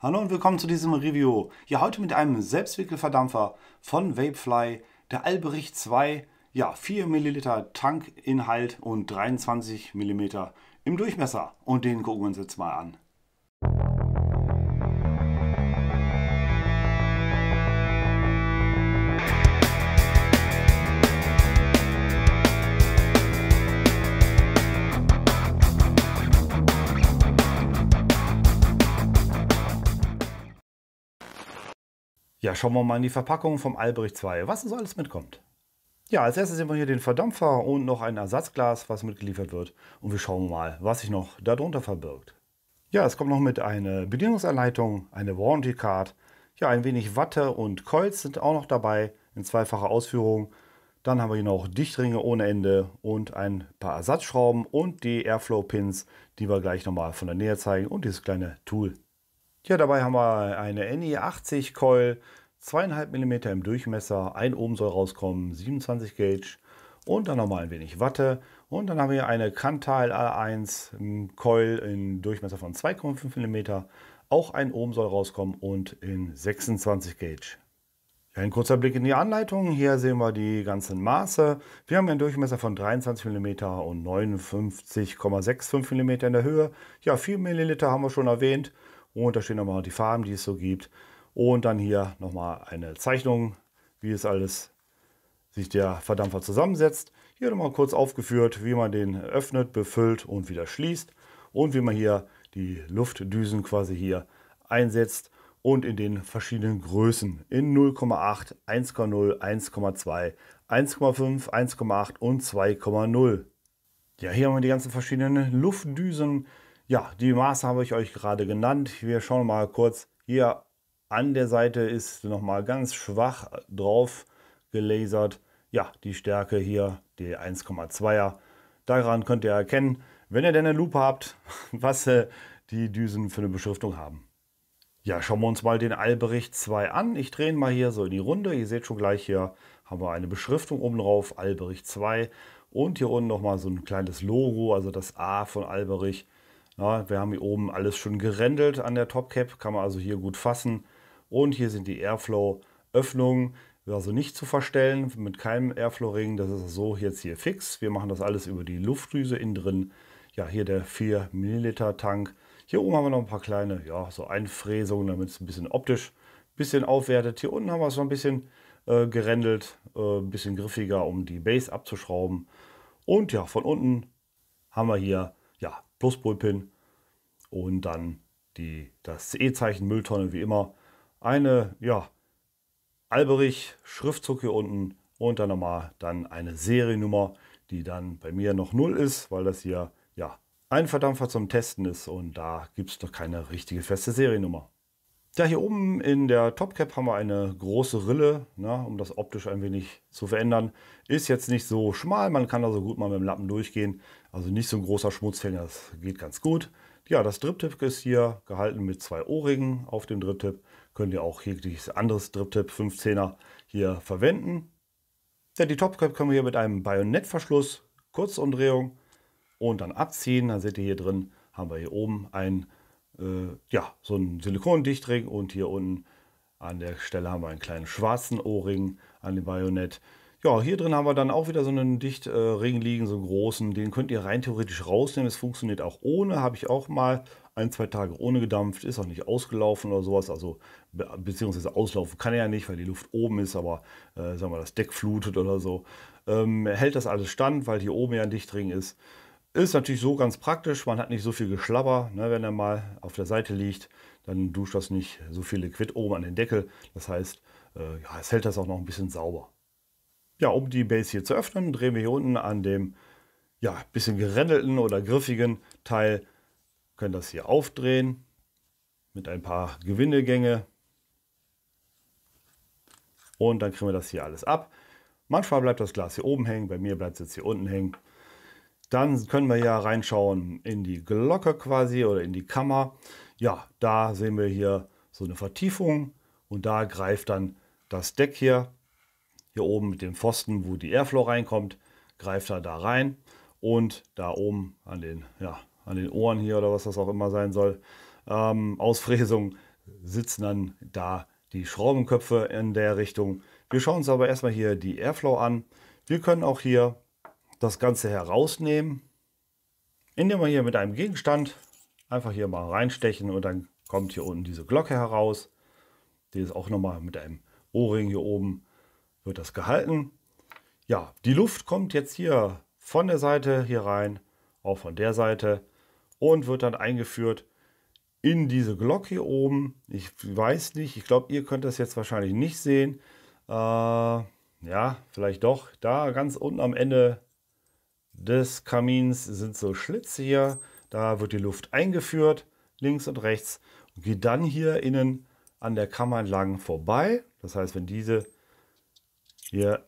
Hallo und willkommen zu diesem Review. Ja, heute mit einem Selbstwickelverdampfer von Vapefly, der Alberich 2, ja, 4 ml Tankinhalt und 23 Millimeter im Durchmesser. Und den gucken wir uns jetzt mal an. Ja, schauen wir mal in die Verpackung vom Albrecht 2, was so alles mitkommt. Ja, als erstes sehen wir hier den Verdampfer und noch ein Ersatzglas, was mitgeliefert wird. Und wir schauen mal, was sich noch darunter verbirgt. Ja, es kommt noch mit einer Bedienungsanleitung, eine Warranty Card. Ja, ein wenig Watte und Coils sind auch noch dabei in zweifacher Ausführung. Dann haben wir hier noch Dichtringe ohne Ende und ein paar Ersatzschrauben und die Airflow Pins, die wir gleich nochmal von der Nähe zeigen und dieses kleine Tool. Ja, dabei haben wir eine NE80 Coil, 2,5 mm im Durchmesser, ein oben soll rauskommen, 27 Gauge und dann nochmal ein wenig Watte. Und dann haben wir eine Kantal A1 Coil im Durchmesser von 2,5 mm, auch ein oben soll rauskommen und in 26 Gauge. Ein kurzer Blick in die Anleitung. Hier sehen wir die ganzen Maße. Wir haben einen Durchmesser von 23 mm und 59,65 mm in der Höhe. Ja, 4 ml haben wir schon erwähnt. Und da stehen nochmal die Farben, die es so gibt. Und dann hier nochmal eine Zeichnung, wie es alles sich der Verdampfer zusammensetzt. Hier nochmal kurz aufgeführt, wie man den öffnet, befüllt und wieder schließt. Und wie man hier die Luftdüsen quasi hier einsetzt und in den verschiedenen Größen in 0,8, 1,0, 1,2, 1,5, 1,8 und 2,0. Ja, hier haben wir die ganzen verschiedenen Luftdüsen. Ja, die Maße habe ich euch gerade genannt. Wir schauen mal kurz hier an der Seite ist nochmal ganz schwach drauf gelasert. Ja, die Stärke hier, die 1,2er. Daran könnt ihr erkennen, wenn ihr denn eine Lupe habt, was äh, die Düsen für eine Beschriftung haben. Ja, schauen wir uns mal den Allbericht 2 an. Ich drehe ihn mal hier so in die Runde. Ihr seht schon gleich hier haben wir eine Beschriftung oben drauf, Alberich 2. Und hier unten nochmal so ein kleines Logo, also das A von Alberich. Ja, wir haben hier oben alles schon gerendelt an der Topcap, kann man also hier gut fassen. Und hier sind die Airflow-Öffnungen. Also nicht zu verstellen mit keinem Airflow-Ring. Das ist so jetzt hier fix. Wir machen das alles über die Luftdüse innen drin. Ja, hier der 4 Milliliter Tank. Hier oben haben wir noch ein paar kleine, ja, so Einfräsungen, damit es ein bisschen optisch ein bisschen aufwertet. Hier unten haben wir es noch ein bisschen äh, gerendelt, äh, ein bisschen griffiger, um die Base abzuschrauben. Und ja, von unten haben wir hier, ja, Pluspol-Pin und dann die, das CE-Zeichen Mülltonne wie immer eine, ja, Alberich Schriftzug hier unten und dann nochmal dann eine Seriennummer, die dann bei mir noch 0 ist, weil das hier ja ein Verdampfer zum Testen ist und da gibt es noch keine richtige feste Seriennummer. Ja, hier oben in der Topcap haben wir eine große Rille, na, ne, um das optisch ein wenig zu verändern. Ist jetzt nicht so schmal, man kann also gut mal mit dem Lappen durchgehen. Also nicht so ein großer Schmutzfänger, das geht ganz gut. Ja, das Drip-Tip ist hier gehalten mit zwei Ohrringen auf dem Drip-Tip Könnt ihr auch jegliches anderes Strip-Tip 15er hier verwenden. Denn die Topcap können wir hier mit einem Bajonettverschluss, Kurzumdrehung und dann abziehen. Dann seht ihr hier drin, haben wir hier oben ein, äh, ja, so einen Silikondichtring und hier unten an der Stelle haben wir einen kleinen schwarzen Ohrring an dem Bajonett. Ja, hier drin haben wir dann auch wieder so einen Dichtring liegen, so einen großen. Den könnt ihr rein theoretisch rausnehmen. Es funktioniert auch ohne. Habe ich auch mal ein, zwei Tage ohne gedampft. Ist auch nicht ausgelaufen oder sowas. Also be beziehungsweise auslaufen kann er ja nicht, weil die Luft oben ist. Aber äh, sagen wir, das Deck flutet oder so. Ähm, hält das alles stand, weil hier oben ja ein Dichtring ist. Ist natürlich so ganz praktisch. Man hat nicht so viel Geschlabber, ne, wenn er mal auf der Seite liegt. Dann duscht das nicht so viel Liquid oben an den Deckel. Das heißt, äh, ja, es hält das auch noch ein bisschen sauber ja, um die Base hier zu öffnen, drehen wir hier unten an dem ja, bisschen gerändelten oder griffigen Teil, wir können das hier aufdrehen mit ein paar Gewindegänge. Und dann kriegen wir das hier alles ab. Manchmal bleibt das Glas hier oben hängen, bei mir bleibt es jetzt hier unten hängen. Dann können wir ja reinschauen in die Glocke quasi oder in die Kammer. Ja, da sehen wir hier so eine Vertiefung und da greift dann das Deck hier hier oben mit dem Pfosten, wo die Airflow reinkommt, greift er da rein und da oben an den, ja, an den Ohren hier oder was das auch immer sein soll, ähm, Ausfräsung sitzen dann da die Schraubenköpfe in der Richtung. Wir schauen uns aber erstmal hier die Airflow an. Wir können auch hier das Ganze herausnehmen, indem wir hier mit einem Gegenstand einfach hier mal reinstechen und dann kommt hier unten diese Glocke heraus. Die ist auch nochmal mit einem O-Ring hier oben wird das gehalten. Ja, die Luft kommt jetzt hier von der Seite hier rein, auch von der Seite und wird dann eingeführt in diese Glock hier oben. Ich weiß nicht, ich glaube, ihr könnt das jetzt wahrscheinlich nicht sehen. Äh, ja, vielleicht doch. Da ganz unten am Ende des Kamins sind so Schlitze hier. Da wird die Luft eingeführt, links und rechts, und geht dann hier innen an der Kammer entlang vorbei. Das heißt, wenn diese hier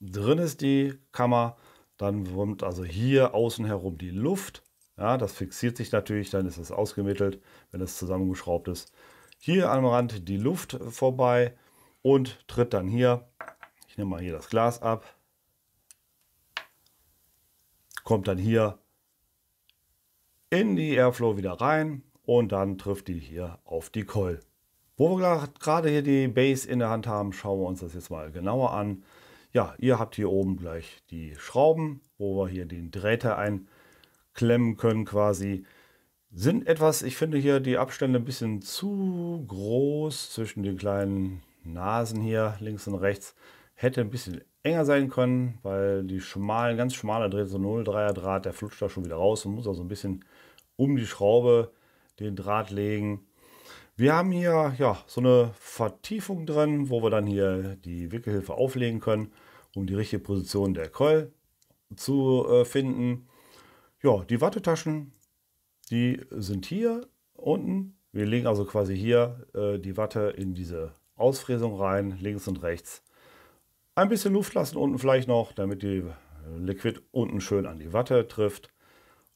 drin ist die Kammer, dann kommt also hier außen herum die Luft. Ja, das fixiert sich natürlich, dann ist es ausgemittelt, wenn es zusammengeschraubt ist. Hier am Rand die Luft vorbei und tritt dann hier, ich nehme mal hier das Glas ab, kommt dann hier in die Airflow wieder rein und dann trifft die hier auf die Coil. Wo wir gerade hier die Base in der Hand haben, schauen wir uns das jetzt mal genauer an. Ja, ihr habt hier oben gleich die Schrauben, wo wir hier den Drähter einklemmen können quasi. Sind etwas, ich finde hier die Abstände ein bisschen zu groß zwischen den kleinen Nasen hier links und rechts. Hätte ein bisschen enger sein können, weil die schmalen, ganz schmale Drähte, so 0,3er Draht, der flutscht da schon wieder raus und muss auch so ein bisschen um die Schraube den Draht legen. Wir haben hier ja, so eine Vertiefung drin, wo wir dann hier die Wickelhilfe auflegen können, um die richtige Position der Keul zu äh, finden. Ja, die Wattetaschen, die sind hier unten. Wir legen also quasi hier äh, die Watte in diese Ausfräsung rein, links und rechts. Ein bisschen Luft lassen unten vielleicht noch, damit die Liquid unten schön an die Watte trifft.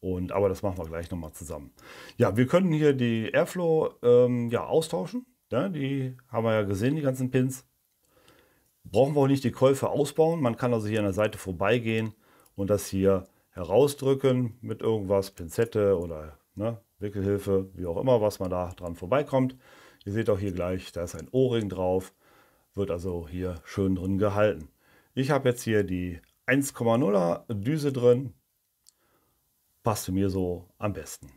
Und, aber das machen wir gleich nochmal zusammen. Ja, wir können hier die Airflow ähm, ja, austauschen. Ja, ne? die haben wir ja gesehen, die ganzen Pins. Brauchen wir auch nicht die Käufe ausbauen. Man kann also hier an der Seite vorbeigehen und das hier herausdrücken mit irgendwas, Pinzette oder ne, Wickelhilfe, wie auch immer, was man da dran vorbeikommt. Ihr seht auch hier gleich, da ist ein O-Ring drauf, wird also hier schön drin gehalten. Ich habe jetzt hier die 1,0er Düse drin, passte mir so am besten.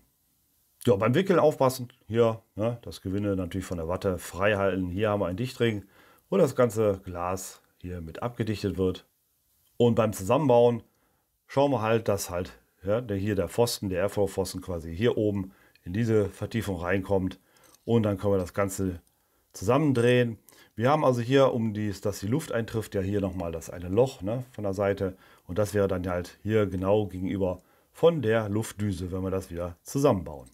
Ja, beim Wickeln aufpassen, hier ne, das Gewinde natürlich von der Watte frei halten. Hier haben wir einen Dichtring, wo das ganze Glas hier mit abgedichtet wird. Und beim Zusammenbauen schauen wir halt, dass halt ja, der hier der Pfosten, der Airflow-Pfosten quasi hier oben in diese Vertiefung reinkommt. Und dann können wir das Ganze zusammendrehen. Wir haben also hier, um dies, dass die Luft eintrifft, ja hier nochmal das eine Loch ne, von der Seite. Und das wäre dann halt hier genau gegenüber von der Luftdüse, wenn wir das wieder zusammenbauen.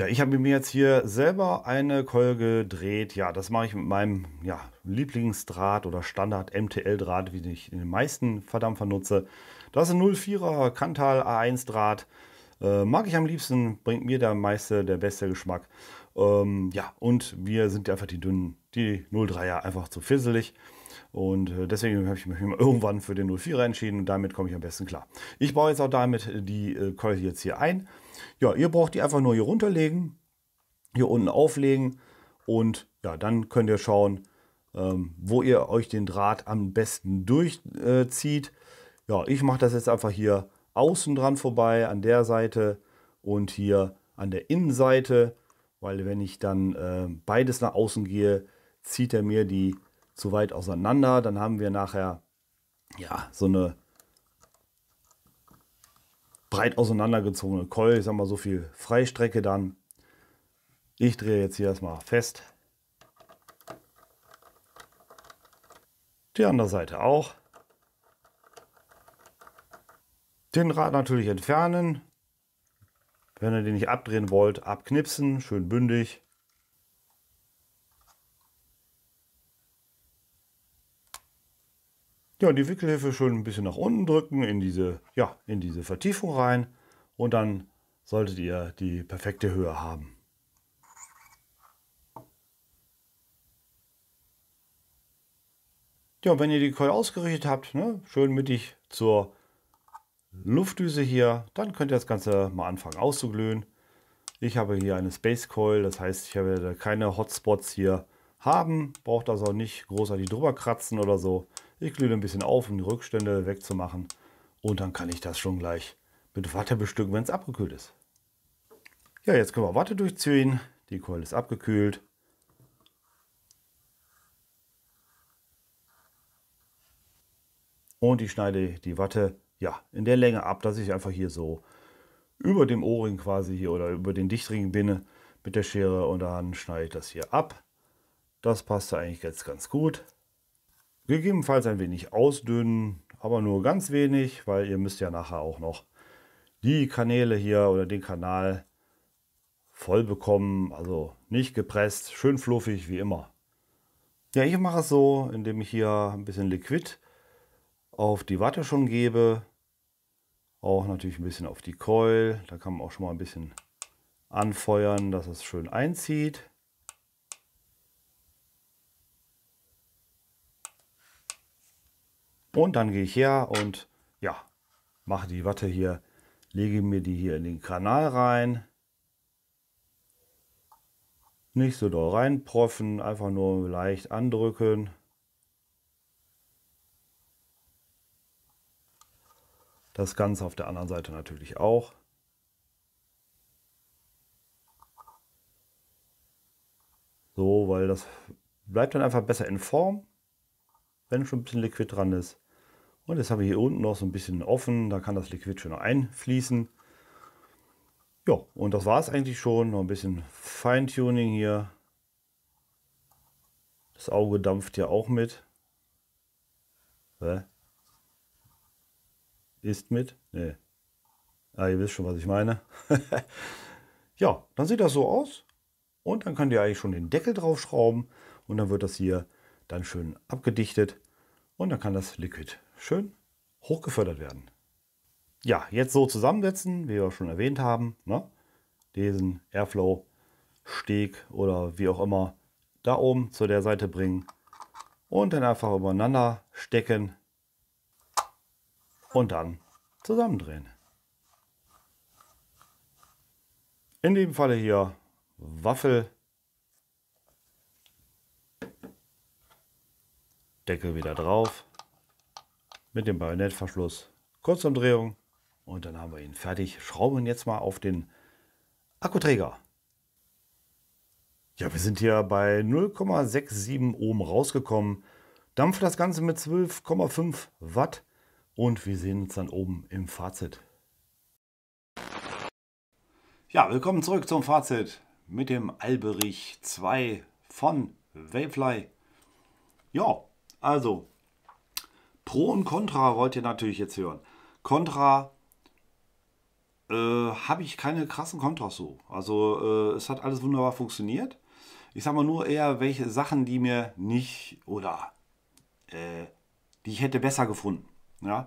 Ja, ich habe mir jetzt hier selber eine Keule gedreht. Ja, das mache ich mit meinem ja, Lieblingsdraht oder Standard MTL-Draht, wie ich in den meisten Verdampfer nutze. Das ist ein 04er Kantal A1 Draht. Äh, mag ich am liebsten, bringt mir der meiste, der beste Geschmack. Ähm, ja, und wir sind einfach die dünnen, die 03er einfach zu fisselig. Und äh, deswegen habe ich mich irgendwann für den 04er entschieden und damit komme ich am besten klar. Ich baue jetzt auch damit äh, die äh, Keule jetzt hier ein. Ja, ihr braucht die einfach nur hier runterlegen, hier unten auflegen und ja, dann könnt ihr schauen, ähm, wo ihr euch den Draht am besten durchzieht. ja, ich mache das jetzt einfach hier außen dran vorbei, an der Seite und hier an der Innenseite, weil wenn ich dann beides nach außen gehe, zieht er mir die zu weit auseinander. Dann haben wir nachher ja so eine breit auseinandergezogene Keule. Ich sag mal so viel Freistrecke dann. Ich drehe jetzt hier erstmal fest. Die andere Seite auch. Den Rad natürlich entfernen. Wenn ihr den nicht abdrehen wollt, abknipsen, schön bündig. Ja, die Wickelhilfe schön ein bisschen nach unten drücken, in diese, ja, in diese Vertiefung rein und dann solltet ihr die perfekte Höhe haben. Ja, und wenn ihr die Keule ausgerichtet habt, ne, schön mittig zur Luftdüse hier, dann könnt ihr das Ganze mal anfangen auszuglühen. Ich habe hier eine Space Coil, das heißt, ich werde keine Hotspots hier haben, braucht also auch nicht großartig drüber kratzen oder so. Ich glühe ein bisschen auf, um die Rückstände wegzumachen. Und dann kann ich das schon gleich mit Watte bestücken, wenn es abgekühlt ist. Ja, jetzt können wir Watte durchziehen. Die Keule ist abgekühlt. Und ich schneide die Watte ja, in der Länge ab, dass ich einfach hier so über dem Ohrring quasi hier oder über den Dichtring bin mit der Schere und dann schneide ich das hier ab. Das passt eigentlich jetzt ganz gut. Gegebenenfalls ein wenig ausdünnen, aber nur ganz wenig, weil ihr müsst ja nachher auch noch die Kanäle hier oder den Kanal voll bekommen, also nicht gepresst, schön fluffig wie immer. Ja, ich mache es so, indem ich hier ein bisschen Liquid auf die Watte schon gebe, auch natürlich ein bisschen auf die Coil, da kann man auch schon mal ein bisschen anfeuern, dass es schön einzieht. Und dann gehe ich her und ja, mache die Watte hier, lege mir die hier in den Kanal rein. Nicht so doll reinproffen, einfach nur leicht andrücken. Das Ganze auf der anderen Seite natürlich auch. So, weil das bleibt dann einfach besser in Form wenn schon ein bisschen Liquid dran ist. Und jetzt habe ich hier unten noch so ein bisschen offen, da kann das Liquid schon einfließen. Ja, und das war es eigentlich schon. Noch ein bisschen Feintuning hier. Das Auge dampft ja auch mit. Hä? Ist mit? Nee. Ah, ihr wisst schon, was ich meine. ja, dann sieht das so aus. Und dann könnt ihr eigentlich schon den Deckel draufschrauben. Und dann wird das hier dann schön abgedichtet. Und dann kann das Liquid schön hochgefördert werden. Ja, jetzt so zusammensetzen, wie wir schon erwähnt haben. Ne? Diesen Airflow-Steg oder wie auch immer da oben zu der Seite bringen. Und dann einfach übereinander stecken. Und dann zusammendrehen. In dem Falle hier Waffel Deckel wieder drauf mit dem Bajonettverschluss, Kurzumdrehung und dann haben wir ihn fertig. Schrauben jetzt mal auf den Akkuträger. Ja, wir sind hier bei 0,67 Ohm rausgekommen. Dampft das Ganze mit 12,5 Watt und wir sehen uns dann oben im Fazit. Ja, willkommen zurück zum Fazit mit dem Alberich 2 von Wavefly. Ja, also, Pro und Contra wollt ihr natürlich jetzt hören. Contra äh, habe ich keine krassen Kontras so. Also äh, es hat alles wunderbar funktioniert. Ich sage mal nur eher, welche Sachen, die mir nicht oder äh, die ich hätte besser gefunden. Ja?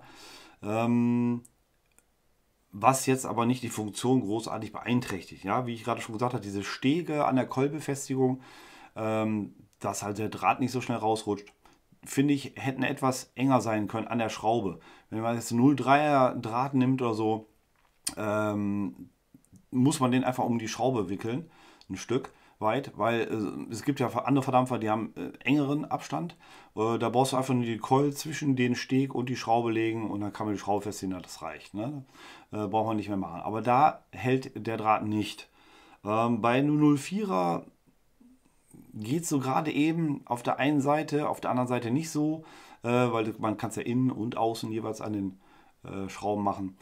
Ähm, was jetzt aber nicht die Funktion großartig beeinträchtigt. Ja? Wie ich gerade schon gesagt habe, diese Stege an der Kollbefestigung, ähm, dass halt der Draht nicht so schnell rausrutscht finde ich, hätten etwas enger sein können an der Schraube. Wenn man jetzt 0,3er Draht nimmt oder so, ähm, muss man den einfach um die Schraube wickeln, ein Stück weit, weil äh, es gibt ja andere Verdampfer, die haben äh, engeren Abstand. Äh, da brauchst du einfach nur die Keule zwischen den Steg und die Schraube legen und dann kann man die Schraube festziehen, das reicht. Ne? Äh, braucht man nicht mehr machen. Aber da hält der Draht nicht. Ähm, bei 004er geht so gerade eben auf der einen Seite, auf der anderen Seite nicht so, äh, weil man kann es ja innen und außen jeweils an den äh, Schrauben machen.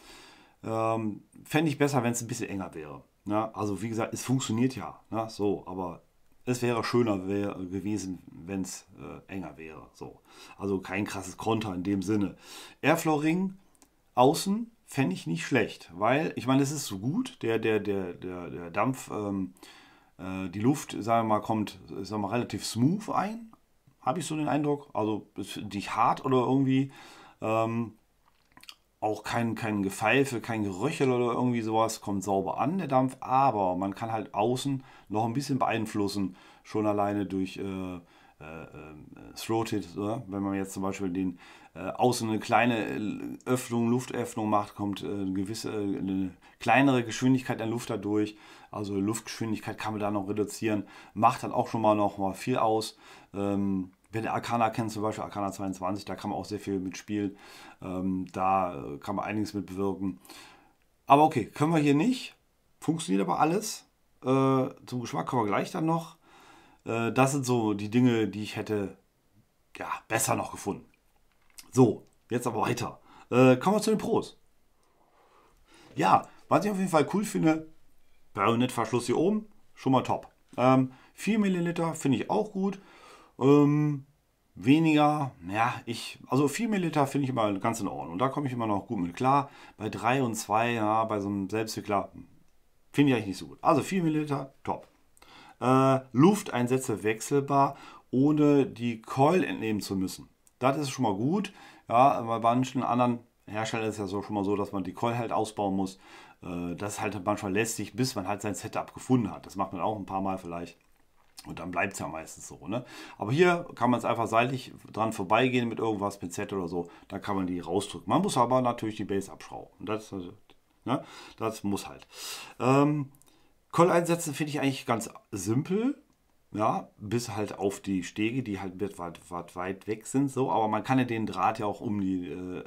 Ähm, Fände ich besser, wenn es ein bisschen enger wäre. Ne? Also wie gesagt, es funktioniert ja, ne? so, aber es wäre schöner wär, gewesen, wenn es äh, enger wäre. So. Also kein krasses Konter in dem Sinne. Airflow Ring außen fände ich nicht schlecht, weil ich meine, es ist so gut, der, der, der, der, der Dampf ähm, äh, die Luft, sagen wir mal, kommt sagen wir mal, relativ smooth ein. Habe ich so den Eindruck. Also nicht hart oder irgendwie. Ähm, auch kein, kein Gefeife, kein Geröchel oder irgendwie sowas. Kommt sauber an, der Dampf. Aber man kann halt außen noch ein bisschen beeinflussen. Schon alleine durch äh, äh, äh, throated, oder? wenn man jetzt zum Beispiel den äh, außen eine kleine äh, Öffnung, Luftöffnung macht, kommt äh, eine gewisse, eine kleinere Geschwindigkeit der Luft dadurch. Also Luftgeschwindigkeit kann man da noch reduzieren, macht dann auch schon mal noch mal viel aus. Ähm, wenn der Arcana kennt, zum Beispiel Arcana 22, da kann man auch sehr viel mit spielen. Ähm, da kann man einiges mit bewirken. Aber okay, können wir hier nicht. Funktioniert aber alles. Äh, zum Geschmack kommen wir gleich dann noch. Äh, das sind so die Dinge, die ich hätte ja, besser noch gefunden. So, jetzt aber weiter. Äh, kommen wir zu den Pros. Ja, was ich auf jeden Fall cool finde, Bayonettverschluss hier oben, schon mal top. Ähm, 4 ml finde ich auch gut. Ähm, weniger, ja, ich, also 4 ml finde ich immer ganz in Ordnung. Und da komme ich immer noch gut mit klar. Bei 3 und 2, ja, bei so einem Selbstwickler hm, finde ich eigentlich nicht so gut. Also 4 ml, top äh, Lufteinsätze wechselbar, ohne die Coil entnehmen zu müssen. Das ist schon mal gut. Ja, bei manchen anderen Herstellern ist es ja so schon mal so, dass man die Coil halt ausbauen muss. Äh, das ist halt manchmal lästig, bis man halt sein Setup gefunden hat. Das macht man auch ein paar Mal vielleicht. Und dann bleibt es ja meistens so. Ne? Aber hier kann man es einfach seitlich dran vorbeigehen mit irgendwas, Pinzette oder so. Da kann man die rausdrücken. Man muss aber natürlich die Base abschrauben. Das, äh, ne? das muss halt. Ähm, Koll einsetzen finde ich eigentlich ganz simpel. Ja, bis halt auf die Stege, die halt weit, weit, weit weg sind, so. Aber man kann ja den Draht ja auch um die, äh,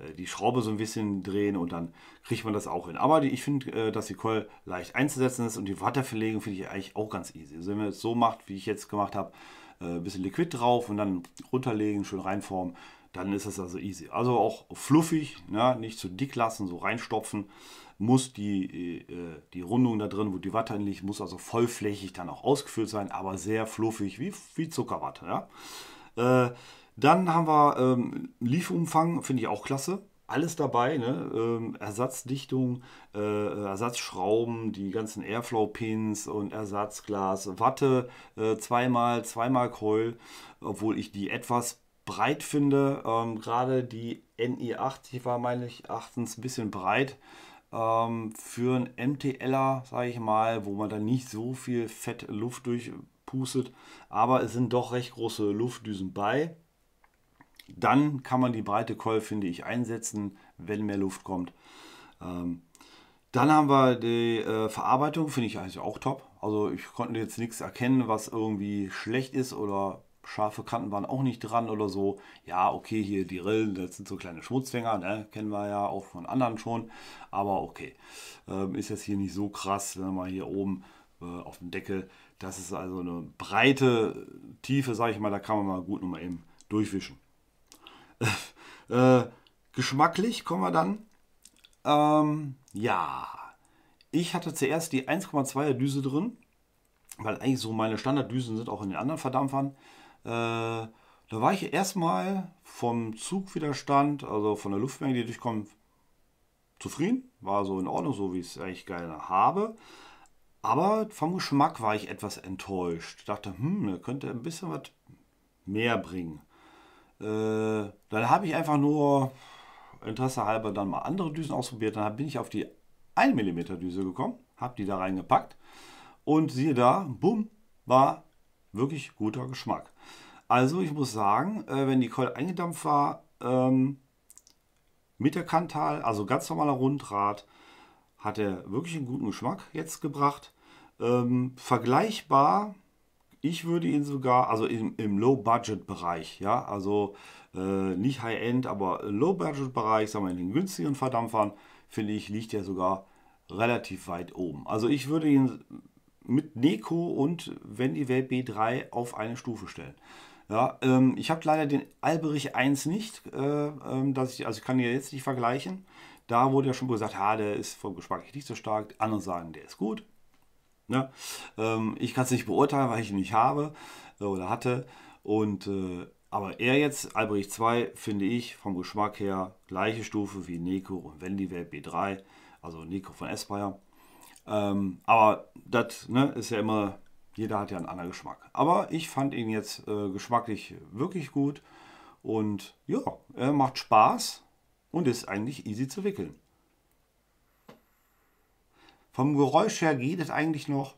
äh, die Schraube so ein bisschen drehen und dann kriegt man das auch hin. Aber die, ich finde, äh, dass die Koll leicht einzusetzen ist und die Waterverlegung finde ich eigentlich auch ganz easy. Also wenn man es so macht, wie ich jetzt gemacht habe, ein äh, bisschen Liquid drauf und dann runterlegen, schön reinformen, dann ist es also easy. Also auch fluffig, ne? nicht zu dick lassen, so reinstopfen. Muss die, äh, die Rundung da drin, wo die Watte liegt, muss also vollflächig dann auch ausgefüllt sein, aber sehr fluffig, wie, wie Zuckerwatte. Ja? Äh, dann haben wir ähm, Liefumfang, finde ich auch klasse alles dabei, ne? Ähm, Ersatzdichtung, äh, Ersatzschrauben, die ganzen Airflow-Pins und Ersatzglas, Watte, äh, zweimal, zweimal Keul, obwohl ich die etwas breit finde. Ähm, Gerade die ni 80 war meines Erachtens ein bisschen breit ähm, für einen MTLer, sage ich mal, wo man dann nicht so viel Fett Luft durchpustet. Aber es sind doch recht große Luftdüsen bei. Dann kann man die breite Keul, finde ich, einsetzen, wenn mehr Luft kommt. Ähm, dann haben wir die äh, Verarbeitung, finde ich eigentlich auch top. Also ich konnte jetzt nichts erkennen, was irgendwie schlecht ist oder scharfe Kanten waren auch nicht dran oder so. Ja, okay, hier die Rillen, das sind so kleine Schmutzfänger, ne? kennen wir ja auch von anderen schon. Aber okay, ähm, ist jetzt hier nicht so krass, wenn man hier oben äh, auf dem Deckel, das ist also eine breite Tiefe, sage ich mal, da kann man mal gut nochmal eben durchwischen. äh, geschmacklich kommen wir dann. Ähm, ja, ich hatte zuerst die 1,2er Düse drin, weil eigentlich so meine Standarddüsen sind auch in den anderen Verdampfern. Äh, da war ich erstmal vom Zugwiderstand, also von der Luftmenge, die durchkommt, zufrieden. War so in Ordnung, so wie ich es eigentlich gerne habe. Aber vom Geschmack war ich etwas enttäuscht. Dachte, hm, da könnte ein bisschen was mehr bringen. Äh, dann habe ich einfach nur Interesse halber dann mal andere Düsen ausprobiert. Dann bin ich auf die 1 mm Düse gekommen, habe die da reingepackt und siehe da, bumm, war wirklich guter Geschmack. Also ich muss sagen, äh, wenn die Keule eingedampft war, ähm, mit der Kantal, also ganz normaler Rundrad, hat er wirklich einen guten Geschmack jetzt gebracht. Ähm, vergleichbar, ich würde ihn sogar, also im, im Low-Budget-Bereich, ja, also äh, nicht High-End, aber Low-Budget-Bereich, sagen wir in den günstigen Verdampfern, finde ich, liegt er sogar relativ weit oben. Also ich würde ihn mit Neko und wenn die Welt B3 auf eine Stufe stellen. Ja, ähm, ich habe leider den Alberich 1 nicht, äh, ähm, dass ich, also ich kann ihn jetzt nicht vergleichen. Da wurde ja schon gesagt, ha, der ist vom Geschmack nicht so stark. Andere sagen, der ist gut. Ja, ne? ähm, ich kann es nicht beurteilen, weil ich ihn nicht habe äh, oder hatte. Und, äh, aber er jetzt, Alberich 2, finde ich vom Geschmack her gleiche Stufe wie Neko und Wendiver B3, also Neko von Espire. Ähm, aber das ne, ist ja immer jeder hat ja einen anderen Geschmack. Aber ich fand ihn jetzt äh, geschmacklich wirklich gut und ja, er macht Spaß und ist eigentlich easy zu wickeln. Vom Geräusch her geht es eigentlich noch.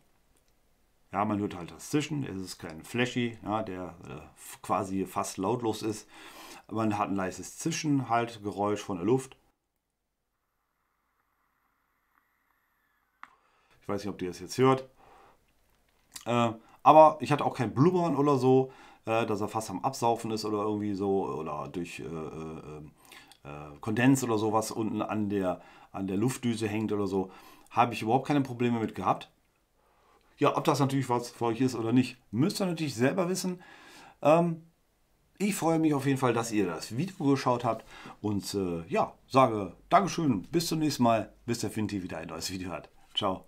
Ja, man hört halt das Zischen, es ist kein Flashy, ja, der äh, quasi fast lautlos ist. Man hat ein leises Zischen, halt Geräusch von der Luft. Ich weiß nicht, ob ihr das jetzt hört. Äh, aber ich hatte auch kein Blubbern oder so, äh, dass er fast am Absaufen ist oder irgendwie so oder durch äh, äh, Kondens oder sowas unten an der, an der Luftdüse hängt oder so. Habe ich überhaupt keine Probleme mit gehabt. Ja, ob das natürlich was für euch ist oder nicht, müsst ihr natürlich selber wissen. Ähm, ich freue mich auf jeden Fall, dass ihr das Video geschaut habt und äh, ja, sage Dankeschön, bis zum nächsten Mal, bis der Finti wieder ein neues Video hat. Ciao.